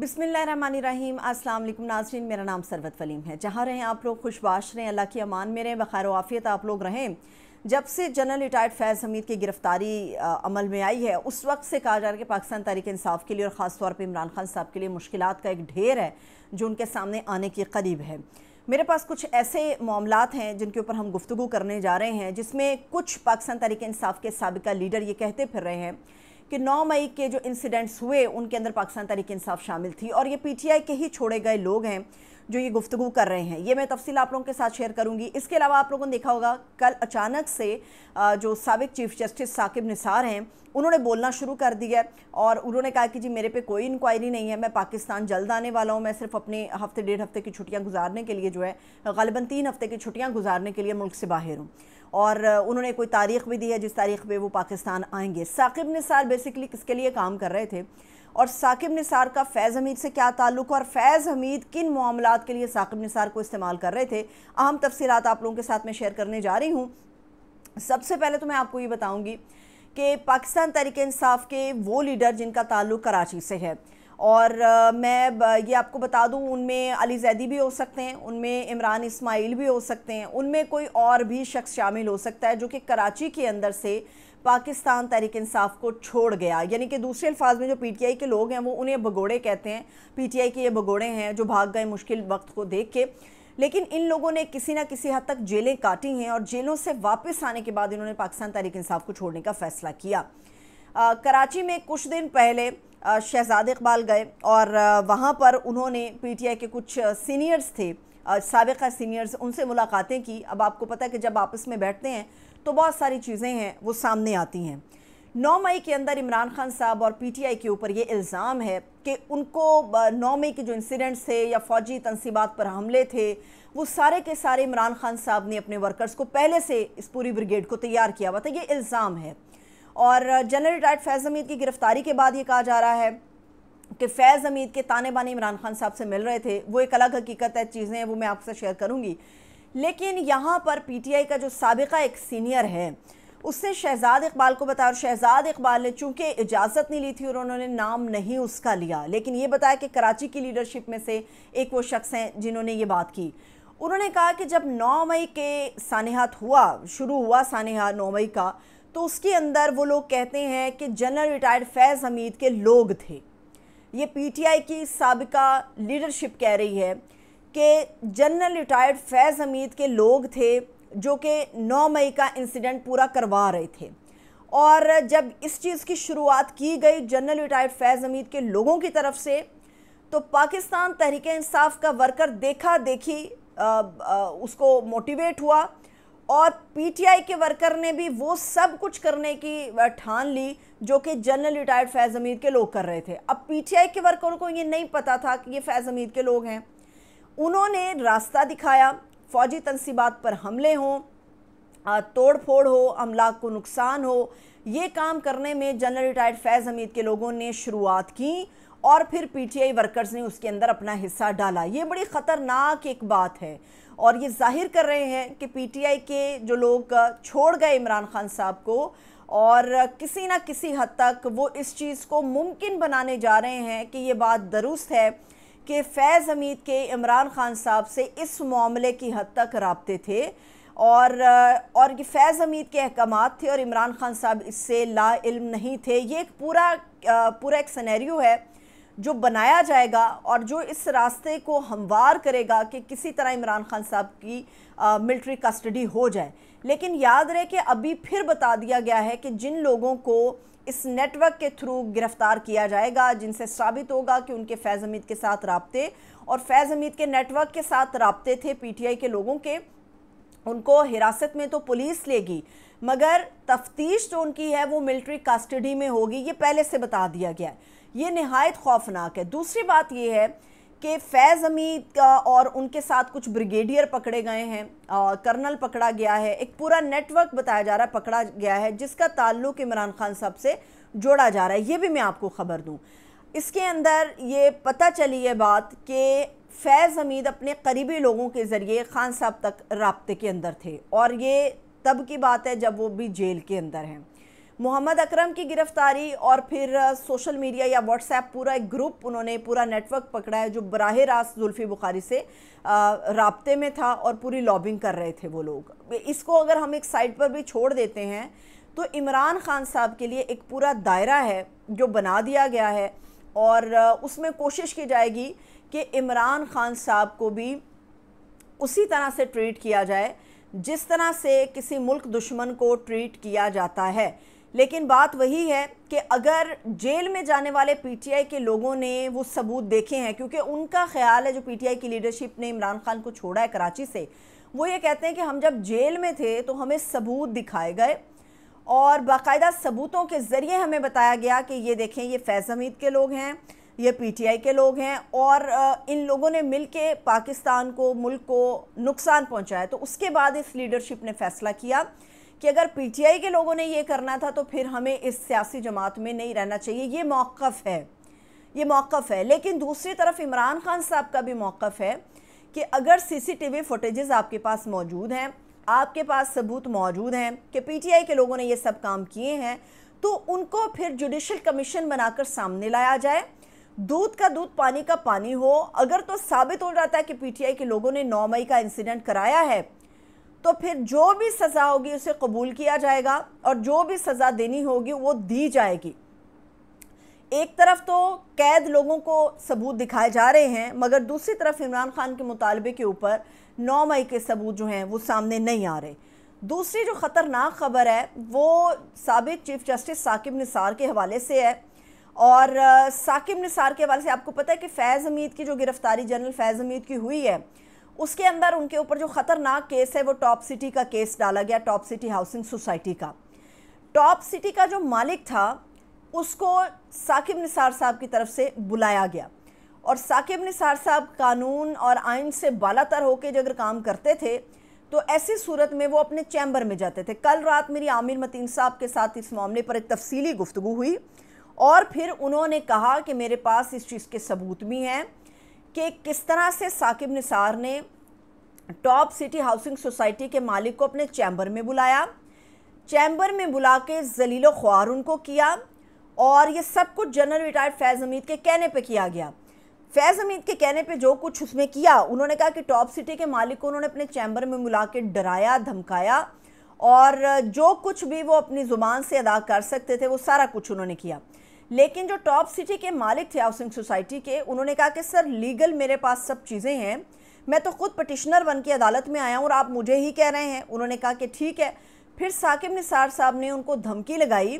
बिसमीम अस्सलाम वालेकुम नाजरीन मेरा नाम सरवत वलीम है जहाँ रहें आप लोग खुशबाश रहें अल्लाह की अमान में रहें बखैर आफियत आप लोग रहें जब से जनरल रिटायर्ड फैज़ हमीद की गिरफ़्तारी अमल में आई है उस वक्त से कहा जा रहा है कि पाकिस्तान तहरीक इंसाफ के लिए और ख़ास तौर पर इमरान खान साहब के लिए मुश्किल का एक ढेर है जो उनके सामने आने के करीब है मेरे पास कुछ ऐसे मामला हैं जिनके ऊपर हम गुफ्तु करने जा रहे हैं जिसमें कुछ पाकिस्तान तहरीक इंसाफ के सबका लीडर ये कहते फिर रहे हैं कि 9 मई के जो इंसिडेंट्स हुए उनके अंदर पाकिस्तान तहरीक इंसाफ शामिल थी और ये पीटीआई के ही छोड़े गए लोग हैं जो ये गुफ्तु कर रहे हैं ये मैं तफसी आप लोगों के साथ शेयर करूंगी इसके अलावा आप लोगों ने देखा होगा कल अचानक से जो सबक चीफ जस्टिस साकिब निसार हैं उन्होंने बोलना शुरू कर दिया और उन्होंने कहा कि जी मेरे पे कोई इंक्वायरी नहीं है मैं पाकिस्तान जल्द आने वाला हूँ मैं सिर्फ अपने हफ्ते डेढ़ हफ्ते की छुट्टियाँ गुजारने के लिए जो है गालिबा तीन हफ्ते की छुट्टियाँ गुजारने के लिए मुल्क से बाहर हूँ और उन्होंने कोई तारीख भी दी है जिस तारीख पे वो पाकिस्तान आएंगे साकिब निसार बेसिकली किसके लिए काम कर रहे थे और साकिब निसार का फैज़ हमीद से क्या ताल्लुक और फैज़ हमीद किन मामला के लिए साकिब निसार को इस्तेमाल कर रहे थे अहम तफसीत आप लोगों के साथ मैं शेयर करने जा रही हूँ सबसे पहले तो मैं आपको ये बताऊँगी कि पाकिस्तान तहरीक इंसाफ के वो लीडर जिनका ताल्लुक कराची से है और आ, मैं ये आपको बता दूं उनमें अली जैदी भी हो सकते हैं उनमें इमरान इस्माइल भी हो सकते हैं उनमें कोई और भी शख्स शामिल हो सकता है जो कि कराची के अंदर से पाकिस्तान तहरीक इंसाफ को छोड़ गया यानी कि दूसरे अल्फाज में जो पीटीआई के लोग हैं वो उन्हें भगोड़े कहते हैं पीटीआई के ये भगोड़े हैं जो भाग गए मुश्किल वक्त को देख के लेकिन इन लोगों ने किसी ना किसी हद तक जेलें काटी हैं और जेलों से वापस आने के बाद इन्होंने पाकिस्तान तहरीक इंसाफ को छोड़ने का फैसला किया आ, कराची में कुछ दिन पहले शहजाद इकबाल गए और वहाँ पर उन्होंने पीटीआई के कुछ सीनियर्स थे सबका सीनियर्स उनसे मुलाकातें की अब आपको पता है कि जब आपस में बैठते हैं तो बहुत सारी चीज़ें हैं वो सामने आती हैं 9 मई के अंदर इमरान खान साहब और पीटीआई के ऊपर ये इल्ज़ाम है कि उनको 9 मई के जो इंसिडेंट्स थे या फ़ौजी तनसीबात पर हमले थे वो सारे के सारे इमरान खान साहब ने अपने वर्कर्स को पहले से इस पूरी ब्रिगेड को तैयार किया हुआ था ये इल्ज़ाम है और जनरल रिटायर्ड फैज़ हमीद की गिरफ्तारी के बाद ये कहा जा रहा है कि फैज़ हमीद के ताने बाने इमरान खान साहब से मिल रहे थे वो एक अलग हकीकत है चीज़ें वो मैं आपसे शेयर करूँगी लेकिन यहाँ पर पीटीआई का जो सबका एक सीनियर है उसने शहजाद इकबाल को बताया और शहजाद इकबाल ने चूंकि इजाज़त नहीं ली थी और उन्होंने नाम नहीं उसका लिया लेकिन ये बताया कि कराची की लीडरशिप में से एक वो शख्स हैं जिन्होंने ये बात की उन्होंने कहा कि जब 9 मई के सानहात हुआ शुरू हुआ सानहा 9 मई का तो उसके अंदर वो लोग कहते हैं कि जनरल रिटायर्ड फैज़ हमीद के लोग थे ये पीटीआई की सबका लीडरशिप कह रही है कि जनरल रिटायर्ड फैज़ हमीद के लोग थे जो कि 9 मई का इंसिडेंट पूरा करवा रहे थे और जब इस चीज़ की शुरुआत की गई जनरल रिटायर्ड फैज़ हमीद के लोगों की तरफ से तो पाकिस्तान तहरीक इंसाफ का वर्कर देखा देखी आ, आ, उसको मोटिवेट हुआ और पीटीआई के वर्कर ने भी वो सब कुछ करने की ठान ली जो कि जनरल रिटायर्ड फैज़ हमीद के लोग कर रहे थे अब पीटीआई के वर्करों को ये नहीं पता था कि ये फैज़ अमीर के लोग हैं उन्होंने रास्ता दिखाया फौजी तनसीबात पर हमले हों तोड़ फोड़ हो अमला को नुकसान हो ये काम करने में जनरल रिटायर्ड फैज़ हमीद के लोगों ने शुरुआत की और फिर पीटीआई वर्कर्स ने उसके अंदर अपना हिस्सा डाला ये बड़ी ख़तरनाक एक बात है और ये जाहिर कर रहे हैं कि पीटीआई के जो लोग छोड़ गए इमरान खान साहब को और किसी ना किसी हद तक वो इस चीज़ को मुमकिन बनाने जा रहे हैं कि ये बात दुरुस्त है कि फैज़ हमीद के इमरान खान साहब से इस मामले की हद तक रबते थे और और ये फैज़ हमीद के अहकाम थे और इमरान खान साहब इससे ला इल्म नहीं थे ये एक पूरा पूरा एक सनेरियो है जो बनाया जाएगा और जो इस रास्ते को हमवार करेगा कि किसी तरह इमरान खान साहब की मिलिट्री कस्टडी हो जाए लेकिन याद रहे कि अभी फिर बता दिया गया है कि जिन लोगों को इस नेटवर्क के थ्रू गिरफ्तार किया जाएगा जिनसे साबित होगा कि उनके फैज़ हमीद के साथ रबते और फैज़ हमीद के नेटवर्क के साथ रबते थे पीटीआई के लोगों के उनको हिरासत में तो पुलिस लेगी मगर तफ्तीश जो उनकी है वो मिलिट्री कस्टडी में होगी ये पहले से बता दिया गया है ये नहायत खौफनाक है दूसरी बात ये है कि फैज़ हमीद का और उनके साथ कुछ ब्रिगेडियर पकड़े गए हैं कर्नल पकड़ा गया है एक पूरा नेटवर्क बताया जा रहा है पकड़ा गया है जिसका ताल्लुक इमरान खान साहब से जोड़ा जा रहा है ये भी मैं आपको ख़बर दूँ इसके अंदर ये पता चली है बात कि फैज़ हमीद अपने करीबी लोगों के ज़रिए खान साहब तक रबते के अंदर थे और ये तब की बात है जब वो भी जेल के अंदर हैं मोहम्मद अकरम की गिरफ्तारी और फिर सोशल मीडिया या व्हाट्सएप पूरा एक ग्रुप उन्होंने पूरा नेटवर्क पकड़ा है जो बराह रास्त जुल्फी बुखारी से रबते में था और पूरी लॉबिंग कर रहे थे वो लोग इसको अगर हम एक साइड पर भी छोड़ देते हैं तो इमरान खान साहब के लिए एक पूरा दायरा है जो बना दिया गया है और उसमें कोशिश की जाएगी कि इमरान खान साहब को भी उसी तरह से ट्रीट किया जाए जिस तरह से किसी मुल्क दुश्मन को ट्रीट किया जाता है लेकिन बात वही है कि अगर जेल में जाने वाले पीटीआई के लोगों ने वो सबूत देखे हैं क्योंकि उनका ख्याल है जो पीटीआई की लीडरशिप ने इमरान खान को छोड़ा है कराची से वो ये कहते हैं कि हम जब जेल में थे तो हमें सबूत दिखाए गए और बाकायदा सबूतों के ज़रिए हमें बताया गया कि ये देखें ये फैज़ हमीद के लोग हैं ये पीटीआई के लोग हैं और इन लोगों ने मिल के पाकिस्तान को मुल्क को नुकसान पहुंचाया तो उसके बाद इस लीडरशिप ने फैसला किया कि अगर पीटीआई के लोगों ने ये करना था तो फिर हमें इस सियासी जमात में नहीं रहना चाहिए ये मौक़ है ये मौक़ है लेकिन दूसरी तरफ इमरान खान साहब का भी मौक़ है कि अगर सीसीटीवी फुटेजेस आपके पास मौजूद हैं आपके पास सबूत मौजूद हैं कि पीटीआई के लोगों ने ये सब काम किए हैं तो उनको फिर जुडिशल कमीशन बनाकर सामने लाया जाए दूध का दूध पानी का पानी हो अगर तो साबित हो जाता है कि पीटीआई के लोगों ने 9 मई का इंसिडेंट कराया है तो फिर जो भी सज़ा होगी उसे कबूल किया जाएगा और जो भी सज़ा देनी होगी वो दी जाएगी एक तरफ तो कैद लोगों को सबूत दिखाए जा रहे हैं मगर दूसरी तरफ इमरान खान के मुतालबे के ऊपर नौ मई के सबूत जो हैं वो सामने नहीं आ रहे दूसरी जो ख़तरनाक खबर है वो सबक चीफ जस्टिस साकिब निसार के हवाले से है और साकिब निसार के हवाले से आपको पता है कि फैज़ हमीद की जो गिरफ़्तारी जनरल फैज़ हमीद की हुई है उसके अंदर उनके ऊपर जो ख़तरनाक केस है वो टॉप सिटी का केस डाला गया टॉप सिटी हाउसिंग सोसाइटी का टॉप सिटी का जो मालिक था उसको साकिब निसार साहब की तरफ से बुलाया गया और साकिब निसार साहब कानून और आइन से बालातर होकर जो अगर काम करते थे तो ऐसी सूरत में वो अपने चैम्बर में जाते थे कल रात मेरी आमिर मतीन साहब के साथ इस मामले पर एक तफसीली गुफ्तु हुई और फिर उन्होंने कहा कि मेरे पास इस चीज़ के सबूत भी हैं कि किस तरह से साकिब निसार ने टॉप सिटी हाउसिंग सोसाइटी के मालिक को अपने चैम्बर में बुलाया चैम्बर में बुला के जलीलो ख्वार उनको किया और ये सब कुछ जनरल रिटायर्ड फैज़ हमीद के कहने पे किया गया फैज़ हमीद के कहने पे जो कुछ उसमें किया उन्होंने कहा कि टॉप सिटी के मालिक को उन्होंने अपने चैम्बर में बुला के डराया धमकाया और जो कुछ भी वो अपनी ज़ुबान से अदा कर सकते थे वो सारा कुछ उन्होंने किया लेकिन जो टॉप सिटी के मालिक थे हाउसिंग सोसाइटी के उन्होंने कहा कि सर लीगल मेरे पास सब चीज़ें हैं मैं तो खुद पटिशनर बन के अदालत में आया हूँ और आप मुझे ही कह रहे हैं उन्होंने कहा कि ठीक है फिर साकिब निसार साहब ने उनको धमकी लगाई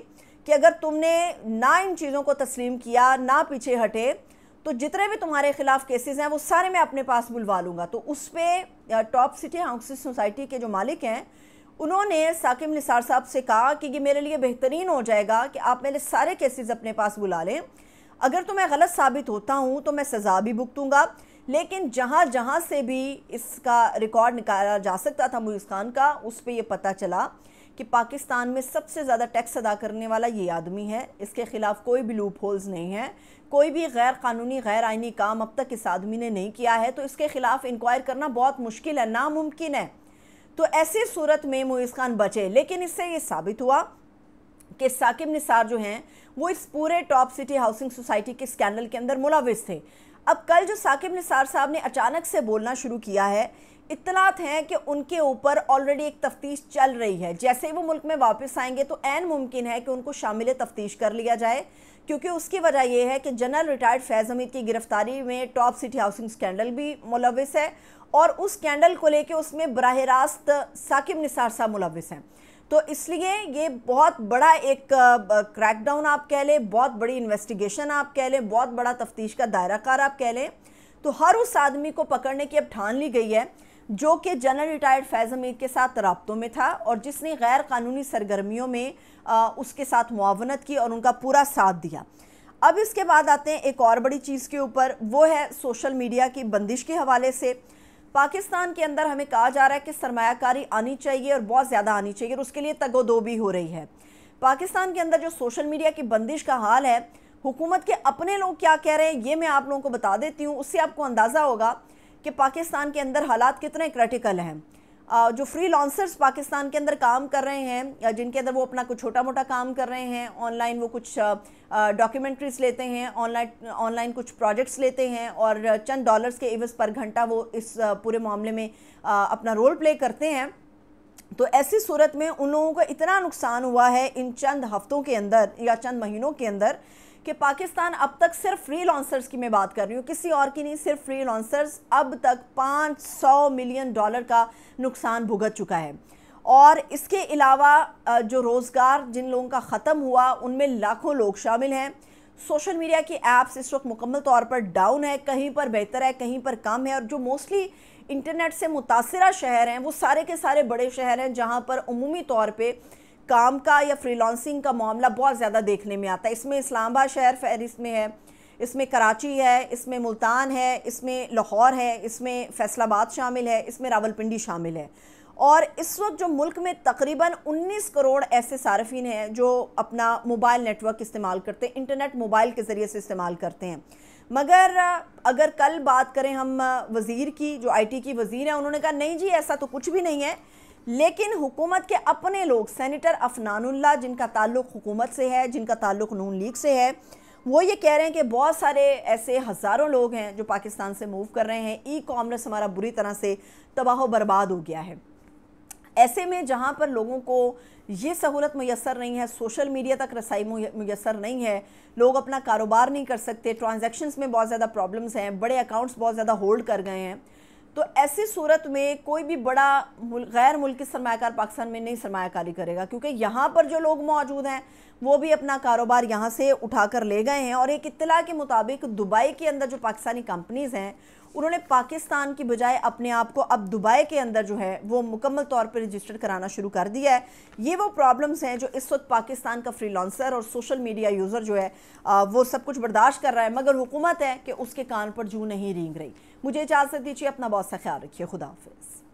कि अगर तुमने ना इन चीज़ों को तस्लीम किया ना पीछे हटे तो जितने भी तुम्हारे खिलाफ केसेस हैं वो सारे मैं अपने पास बुलवा लूँगा तो उस पर टॉप सिटी हाउसिंग सोसाइटी के जो मालिक हैं उन्होंने साकिब निसार साहब से कहा कि ये मेरे लिए बेहतरीन हो जाएगा कि आप मेरे सारे केसेस अपने पास बुला लें अगर तो मैं गलत साबित होता हूँ तो मैं सज़ा भी भुगतूँगा लेकिन जहाँ जहाँ से भी इसका रिकॉर्ड निकाला जा सकता था मुयूस खान का उस पर यह पता चला कि पाकिस्तान में सबसे ज़्यादा टैक्स अदा करने वाला ये आदमी है इसके ख़िलाफ़ कोई भी लूप होल्स नहीं है कोई भी गैर कानूनी गैर आइनी काम अब तक इस आदमी ने नहीं किया है तो इसके ख़िलाफ़ इंक्वायर करना बहुत मुश्किल है नामुमकिन है तो ऐसी सूरत में मुइज़ खान बचे लेकिन इससे ये साबित हुआ कि साकिब निसार जो हैं वो इस पूरे टॉप सिटी हाउसिंग सोसाइटी के स्कैंडल के अंदर मुलविस थे अब कल जो साकिब निसार साहब ने अचानक से बोलना शुरू किया है इतलात हैं कि उनके ऊपर ऑलरेडी एक तफ्तीश चल रही है जैसे ही वो मुल्क में वापस आएंगे तो एन मुमकिन है कि उनको शामिल तफ्तीश कर लिया जाए क्योंकि उसकी वजह यह है कि जनरल रिटायर्ड फैज़ हमीद की गिरफ्तारी में टॉप सिटी हाउसिंग स्कैंडल भी मुलविस है और उस स्कैंडल को लेके उसमें बरह रास्त साकिब निसार साहब मुलविस हैं तो इसलिए ये बहुत बड़ा एक क्रैकडाउन आप कह लें बहुत बड़ी इन्वेस्टिगेशन आप कह लें बहुत बड़ा तफ्तीश का दायरा कार आप कह लें तो हर उस आदमी को पकड़ने की अब ठान ली गई है जो कि जनरल रिटायर्ड फैज़ अमीर के साथ रबतों में था और जिसने गैर कानूनी सरगर्मियों में आ, उसके साथ मुआवनत की और उनका पूरा साथ दिया अब इसके बाद आते हैं एक और बड़ी चीज़ के ऊपर वो है सोशल मीडिया की बंदिश के हवाले से पाकिस्तान के अंदर हमें कहा जा रहा है कि सरमाकारी आनी चाहिए और बहुत ज़्यादा आनी चाहिए और उसके लिए दो भी हो रही है पाकिस्तान के अंदर जो सोशल मीडिया की बंदिश का हाल है हुकूमत के अपने लोग क्या कह रहे हैं ये मैं आप लोगों को बता देती हूँ उससे आपको अंदाज़ा होगा कि पाकिस्तान के अंदर हालात कितने क्रिटिकल हैं जो फ्री लॉन्सर्स पाकिस्तान के अंदर काम कर रहे हैं जिनके अंदर वो अपना कुछ छोटा मोटा काम कर रहे हैं ऑनलाइन वो कुछ डॉक्यूमेंट्रीज लेते हैं ऑनलाइन ऑनलाइन कुछ प्रोजेक्ट्स लेते हैं और चंद डॉलर्स के एवज पर घंटा वो इस पूरे मामले में अपना रोल प्ले करते हैं तो ऐसी सूरत में उन लोगों का इतना नुकसान हुआ है इन चंद हफ्तों के अंदर या चंद महीनों के अंदर कि पाकिस्तान अब तक सिर्फ फ्री लॉन्सर्स की मैं बात कर रही हूँ किसी और की नहीं सिर्फ फ्री लॉन्सर्स अब तक 500 मिलियन डॉलर का नुकसान भुगत चुका है और इसके अलावा जो रोज़गार जिन लोगों का ख़त्म हुआ उनमें लाखों लोग शामिल हैं सोशल मीडिया की एप्स इस वक्त मुकम्मल तौर पर डाउन है कहीं पर बेहतर है कहीं पर कम है और जो मोस्टली इंटरनेट से मुतासर शहर हैं वो सारे के सारे बड़े शहर हैं जहाँ पर अमूमी तौर पर काम का या फ्रीलांसिंग का मामला बहुत ज़्यादा देखने में आता है इसमें इस्लामाबाद शहर फहरिस्त में है इसमें कराची है इसमें मुल्तान है इसमें लाहौर है इसमें फैसलाबाद शामिल है इसमें रावलपिंडी शामिल है और इस वक्त जो मुल्क में तकरीबन 19 करोड़ ऐसे सार्फिन हैं जो अपना मोबाइल नेटवर्क इस्तेमाल करते हैं इंटरनेट मोबाइल के ज़रिए से इस्तेमाल करते हैं मगर अगर कल बात करें हम वज़ीर की जो आईटी की वज़ीर हैं उन्होंने कहा नहीं जी ऐसा तो कुछ भी नहीं है लेकिन हुकूमत के अपने लोग सेनेटर अफनानुल्ला जिनका ताल्लुक हुकूमत से है जिनका ताल्लुक नून लीग से है वो ये कह रहे हैं कि बहुत सारे ऐसे हज़ारों लोग हैं जो पाकिस्तान से मूव कर रहे हैं ई कॉमर्स हमारा बुरी तरह से तबाह बर्बाद हो गया है ऐसे में जहाँ पर लोगों को ये सहूलत मैसर नहीं है सोशल मीडिया तक रसाई मैसर नहीं है लोग अपना कारोबार नहीं कर सकते ट्रांजेक्शन्स में बहुत ज़्यादा प्रॉब्लम्स हैं बड़े अकाउंट्स बहुत ज़्यादा होल्ड कर गए हैं तो ऐसी सूरत में कोई भी बड़ा गैर मुल्की सरमाकार पाकिस्तान में नहीं सरमाकारी करेगा क्योंकि यहाँ पर जो लोग मौजूद हैं वो भी अपना कारोबार यहाँ से उठा कर ले गए हैं और एक इतला के मुताबिक दुबई के अंदर जो पाकिस्तानी कंपनीज़ हैं उन्होंने पाकिस्तान की बजाय अपने आप को अब दुबई के अंदर जो है वो मुकम्मल तौर पर रजिस्टर कराना शुरू कर दिया है ये वो प्रॉब्लम्स हैं जो इस वक्त पाकिस्तान का फ्रीलांसर और सोशल मीडिया यूज़र जो है वो सब कुछ बर्दाश्त कर रहा है मगर हुकूमत है कि उसके कान पर जू नहीं रेंग रही मुझे इजाज़त दीजिए अपना बहुत सा ख्याल रखिए खुदाफ़िज